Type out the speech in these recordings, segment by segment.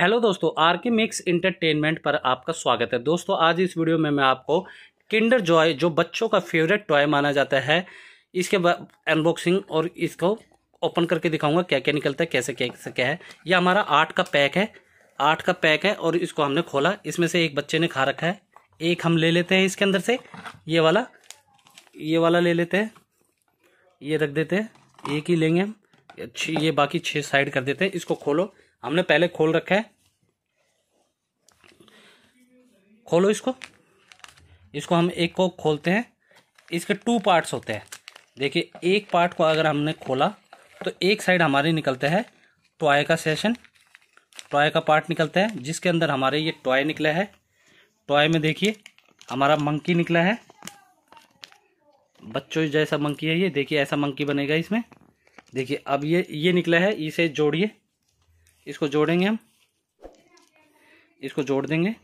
hello दोस्तों are के mix entertainment पर आपका स्वागत है दोस्तों आज इस वीडियो में मैं आपको किंडर जॉय जो बच्चों का फेवरेट टॉय माना जाता है इसके अनबॉक्सिंग और इसको ओपन करके दिखाऊंगा क्या क्या निकलता है कैसे कैसे क्या है यह हमारा आठ का पैक है आठ का पैक है और इसको हमने खोला इसमें से एक बच्चे ने खा रखा है एक हम ले लेते हैं इसके अंदर से ये वाला ये वाला ले लेते हैं ये रख देते हैं एक ही लेंगे हम अच्छी ये बाकी छः साइड कर देते हैं इसको खोलो हमने पहले खोल रखा है खोलो इसको इसको हम एक को खोलते हैं इसके टू पार्ट्स होते हैं देखिए एक पार्ट को अगर हमने खोला तो एक साइड हमारे निकलता है टॉय का सेशन टॉय का पार्ट निकलता है जिसके अंदर हमारे ये टॉय निकला है टॉय में देखिए हमारा मंकी निकला है बच्चों जैसा मंकी है ये देखिए ऐसा मंकी बनेगा इसमें देखिए अब ये ये निकला है इसे जोड़िए इसको जोड़ेंगे हम इसको जोड़ देंगे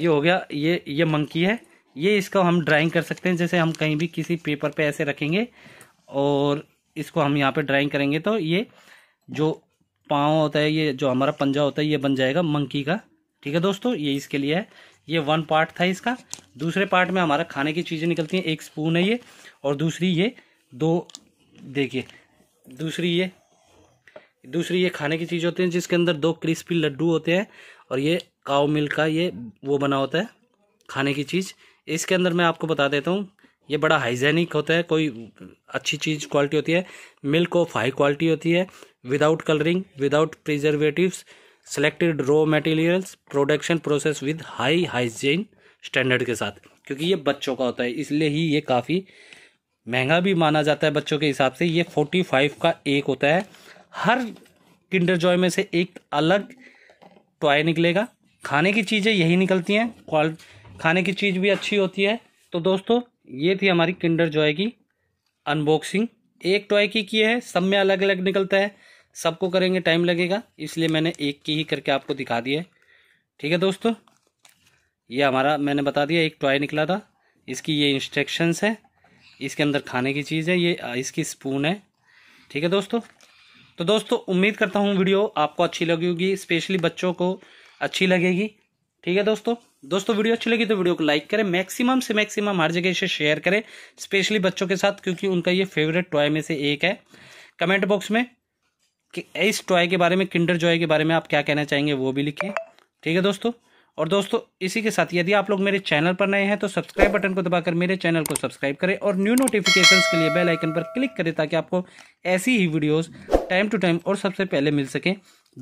ये हो गया ये ये मंकी है ये इसका हम ड्राइंग कर सकते हैं जैसे हम कहीं भी किसी पेपर पे ऐसे रखेंगे और इसको हम यहाँ पे ड्राइंग करेंगे तो ये जो पाँव होता है ये जो हमारा पंजा होता है ये बन जाएगा मंकी का ठीक है दोस्तों ये इसके लिए है ये वन पार्ट था इसका दूसरे पार्ट में हमारा खाने की चीज़ें निकलती हैं एक स्पून है ये और दूसरी ये दो देखिए दूसरी ये दूसरी ये खाने की चीज़ होती है जिसके अंदर दो क्रिस्पी लड्डू होते हैं और ये काव मिल्क का ये वो बना होता है खाने की चीज़ इसके अंदर मैं आपको बता देता हूँ ये बड़ा हाइजेनिक होता है कोई अच्छी चीज़ क्वालिटी होती है मिल्क ऑफ हाई क्वालिटी होती है without colouring without preservatives selected raw materials production process with high hygiene standard के साथ क्योंकि ये बच्चों का होता है इसलिए ही ये काफ़ी महंगा भी माना जाता है बच्चों के हिसाब से ये फोर्टी फाइव का एक होता है हर किंडर जॉय में से एक अलग टॉय निकलेगा खाने की चीज़ें यही निकलती हैं क्वाल खाने की चीज़ भी अच्छी होती है तो दोस्तों ये थी हमारी किंडर जॉय की अनबॉक्सिंग एक टॉय की की है सब में अलग अलग निकलता है सबको करेंगे टाइम लगेगा इसलिए मैंने एक की ही करके आपको दिखा दिया है ठीक है दोस्तों ये हमारा मैंने बता दिया एक टॉय निकला था इसकी ये इंस्ट्रक्शंस है इसके अंदर खाने की चीज़ है ये इसकी स्पून है ठीक है दोस्तों तो दोस्तों उम्मीद करता हूँ वीडियो आपको अच्छी लगी होगी स्पेशली बच्चों को अच्छी लगेगी ठीक है दोस्तों दोस्तों वीडियो अच्छी लगी तो वीडियो को लाइक करें मैक्सिमम से मैक्सिमम हर जगह इसे शेयर करें स्पेशली बच्चों के साथ क्योंकि उनका ये फेवरेट टॉय में से एक है कमेंट बॉक्स में कि इस टॉय के बारे में किंडर जॉय के बारे में आप क्या कहना चाहेंगे वो भी लिखें ठीक है दोस्तों और दोस्तों इसी के साथ यदि आप लोग मेरे चैनल पर नए हैं तो सब्सक्राइब बटन को दबाकर मेरे चैनल को सब्सक्राइब करें और न्यू नोटिफिकेशंस के लिए बेल आइकन पर क्लिक करें ताकि आपको ऐसी ही वीडियोस टाइम टू टाइम और सबसे पहले मिल सकें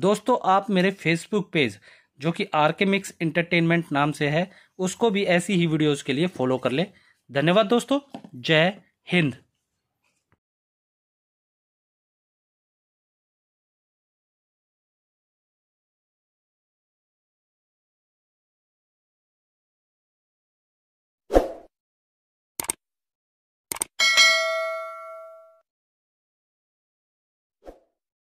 दोस्तों आप मेरे फेसबुक पेज जो कि आर के मिक्स इंटरटेनमेंट नाम से है उसको भी ऐसी ही वीडियोज़ के लिए फॉलो कर लें धन्यवाद दोस्तों जय हिंद